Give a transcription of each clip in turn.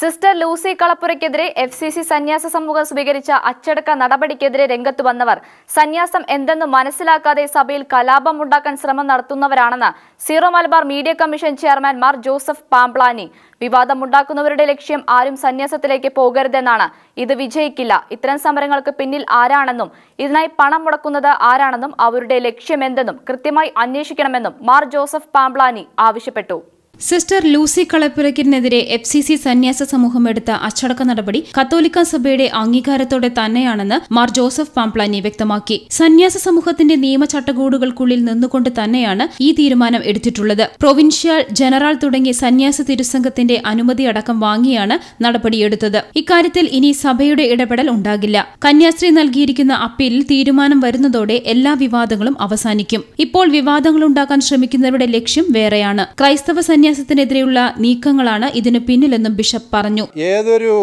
sister Lucy കളപ്പുരയ്ക്കെതിരെ F C C സന്യാസ സമൂഹം സ്വീകരിച്ച അച്ചടക്ക നടപടിക്കെതിരെ രംഗത്തു വന്നവർ സന്യാസം എന്തെന്ന് മനസ്സിലാക്കാതെ സഭയിൽ കലാപമുണ്ടാക്കാൻ ശ്രമം നടത്തുന്നവരാണെന്ന് Syro Malabar media commission chairman Mar Joseph Pamplany വിവാദമുണ്ടാക്കുന്നവരുടെ ലക്ഷ്യം ആരും സന്യാസത്തിലേക്ക് പോകരുതെന്നാണ് ഇത് വിജയിക്കില്ല ഇത്തരം സമരങ്ങൾക്ക് പിന്നിൽ ആരാണെന്നും ഇതിനായി പണം മുടക്കുന്നത് ആരാണെന്നും അവരുടെ ലക്ഷ്യമെന്തെന്നും കൃത്യമായി അന്വേഷിക്കണമെന്നും മാർ ജോസഫ് പാംപ്ലാനി ആവശ്യപ്പെട്ടു സിസ്റ്റർ ലൂസി കളപ്പുരയ്ക്കിനെതിരെ എഫ് സി സി സന്യാസ സമൂഹം എടുത്ത അച്ചടക്ക നടപടി കത്തോലിക്ക സഭയുടെ അംഗീകാരത്തോടെ തന്നെയാണെന്ന് മാർ ജോസഫ് പാംപ്ലാനി വ്യക്തമാക്കി സന്യാസ സമൂഹത്തിന്റെ നിയമ ചട്ടക്കൂടുകൾക്കുള്ളിൽ നിന്നുകൊണ്ട് തന്നെയാണ് ഈ തീരുമാനം എടുത്തിട്ടുള്ളത് പ്രൊവിൻഷ്യൽ ജനറൽ തുടങ്ങിയ സന്യാസ തിരുസംഘത്തിന്റെ അനുമതി അടക്കം വാങ്ങിയാണ് നടപടിയെടുത്തത് ഇക്കാര്യത്തിൽ ഇനി സഭയുടെ ഇടപെടൽ ഉണ്ടാകില്ല കന്യാസ്ത്രീ നൽകിയിരിക്കുന്ന അപ്പീലിൽ തീരുമാനം വരുന്നതോടെ എല്ലാ വിവാദങ്ങളും അവസാനിക്കും ഇപ്പോൾ വിവാദങ്ങളുണ്ടാക്കാൻ ശ്രമിക്കുന്നവരുടെ ലക്ഷ്യം വേറെയാണ് ക്രൈസ്തവ സന്യാസ വിദ്യാഭ്യാസത്തിനെതിരെയുള്ള നീക്കങ്ങളാണ് ഇതിന് പിന്നിലെന്നും ബിഷപ്പ് പറഞ്ഞു ഏതൊരു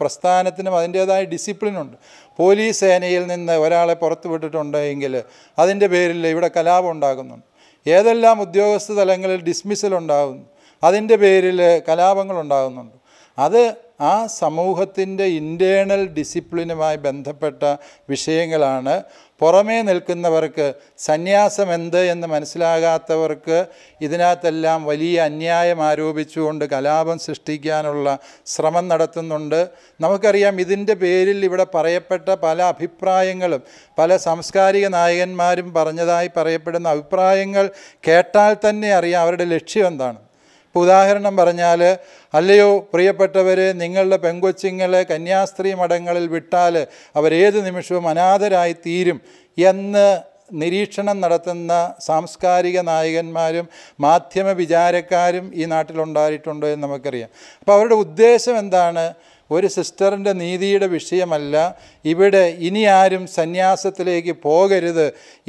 പ്രസ്ഥാനത്തിനും ഡിസിപ്ലിൻ ഉണ്ട് പോലീസ് സേനയിൽ നിന്ന് ഒരാളെ പുറത്തു വിട്ടിട്ടുണ്ടെങ്കിൽ അതിൻ്റെ പേരിൽ ഇവിടെ കലാപം ഉണ്ടാകുന്നുണ്ട് ഏതെല്ലാം ഉദ്യോഗസ്ഥ തലങ്ങളിൽ ഡിസ്മിസൽ ഉണ്ടാകുന്നു അതിൻ്റെ പേരിൽ കലാപങ്ങൾ ഉണ്ടാകുന്നുണ്ട് അത് ആ സമൂഹത്തിൻ്റെ ഇൻറ്റേണൽ ഡിസിപ്ലിനുമായി ബന്ധപ്പെട്ട വിഷയങ്ങളാണ് പുറമേ നിൽക്കുന്നവർക്ക് സന്യാസം എന്ത് എന്ന് മനസ്സിലാകാത്തവർക്ക് ഇതിനകത്തെല്ലാം വലിയ അന്യായം ആരോപിച്ചുകൊണ്ട് കലാപം സൃഷ്ടിക്കാനുള്ള ശ്രമം നടത്തുന്നുണ്ട് നമുക്കറിയാം ഇതിൻ്റെ പേരിൽ ഇവിടെ പറയപ്പെട്ട പല അഭിപ്രായങ്ങളും പല സാംസ്കാരിക നായകന്മാരും പറഞ്ഞതായി പറയപ്പെടുന്ന അഭിപ്രായങ്ങൾ കേട്ടാൽ തന്നെ അറിയാം അവരുടെ ലക്ഷ്യം എന്താണ് ഉദാഹരണം പറഞ്ഞാൽ അല്ലയോ പ്രിയപ്പെട്ടവരെ നിങ്ങളുടെ പെങ്കൊച്ചിങ്ങളെ കന്യാസ്ത്രീ മഠങ്ങളിൽ വിട്ടാൽ അവരേത് നിമിഷവും അനാഥരായി തീരും എന്ന് നിരീക്ഷണം നടത്തുന്ന സാംസ്കാരിക നായകന്മാരും മാധ്യമ വിചാരക്കാരും ഈ നാട്ടിലുണ്ടായിട്ടുണ്ടോ എന്ന് നമുക്കറിയാം അപ്പോൾ അവരുടെ ഉദ്ദേശം എന്താണ് ഒരു സിസ്റ്ററിൻ്റെ നീതിയുടെ വിഷയമല്ല ഇവിടെ ഇനി ആരും സന്യാസത്തിലേക്ക് പോകരുത്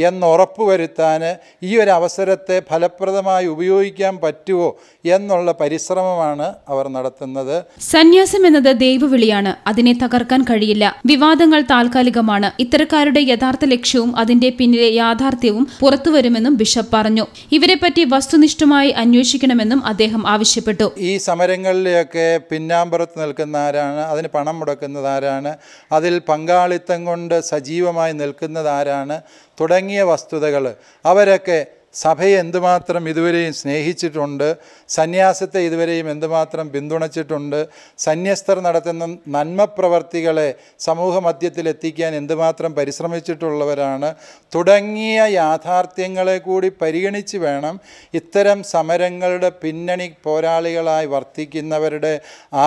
എന്നുറപ്പ് വരുത്താൻ ഈ ഒരു അവസരത്തെ ഫലപ്രദമായി ഉപയോഗിക്കാൻ പറ്റുമോ എന്നുള്ള പരിശ്രമമാണ് അവർ നടത്തുന്നത് സന്യാസം എന്നത് ദൈവവിളിയാണ് അതിനെ തകർക്കാൻ കഴിയില്ല വിവാദങ്ങൾ താൽക്കാലികമാണ് ഇത്തരക്കാരുടെ യഥാർത്ഥ ലക്ഷ്യവും അതിന്റെ പിന്നിലെ യാഥാർത്ഥ്യവും പുറത്തുവരുമെന്നും ബിഷപ്പ് പറഞ്ഞു ഇവരെപ്പറ്റി വസ്തുനിഷ്ഠമായി അന്വേഷിക്കണമെന്നും അദ്ദേഹം ആവശ്യപ്പെട്ടു ഈ സമരങ്ങളിലെയൊക്കെ പിന്നാമ്പുറത്ത് നിൽക്കുന്ന ആരാണ് ആരാണ് അതിന് പണം മുടക്കുന്നത് ആരാണ് അതിൽ പങ്കാളിത്തം കൊണ്ട് സജീവമായി നിൽക്കുന്നത് ആരാണ് തുടങ്ങിയ വസ്തുതകൾ അവരൊക്കെ സഭയെ എന്തുമാത്രം ഇതുവരെയും സ്നേഹിച്ചിട്ടുണ്ട് സന്യാസത്തെ ഇതുവരെയും എന്തുമാത്രം പിന്തുണച്ചിട്ടുണ്ട് സന്യസ്തർ നടത്തുന്ന നന്മപ്രവർത്തികളെ സമൂഹമധ്യത്തിൽ എത്തിക്കാൻ എന്തുമാത്രം പരിശ്രമിച്ചിട്ടുള്ളവരാണ് തുടങ്ങിയ യാഥാർത്ഥ്യങ്ങളെ കൂടി പരിഗണിച്ച് വേണം ഇത്തരം സമരങ്ങളുടെ പിന്നണി പോരാളികളായി വർത്തിക്കുന്നവരുടെ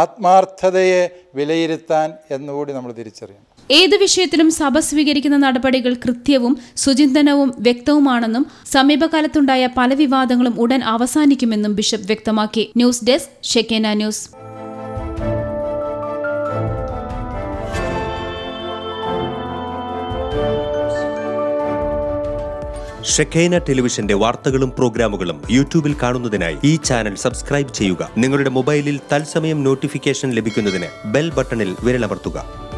ആത്മാർത്ഥതയെ വിലയിരുത്താൻ എന്നുകൂടി നമ്മൾ തിരിച്ചറിയണം ഏത് വിഷയത്തിലും സഭ സ്വീകരിക്കുന്ന നടപടികൾ കൃത്യവും സുചിന്തനവും വ്യക്തവുമാണെന്നും സമീപകാലത്തുണ്ടായ പല വിവാദങ്ങളും ഉടൻ അവസാനിക്കുമെന്നും ബിഷപ്പ് വ്യക്തമാക്കി news desk Shekinah news Shekinah ടെലിവിഷന്റെ വാർത്തകളും പ്രോഗ്രാമുകളും യൂട്യൂബിൽ കാണുന്നതിനായി ഈ ചാനൽ സബ്സ്ക്രൈബ് ചെയ്യുക നിങ്ങളുടെ മൊബൈലിൽ തത്സമയം നോട്ടിഫിക്കേഷൻ ലഭിക്കുന്നതിന് ബെൽ ബട്ടണിൽ വിരലമർത്തുക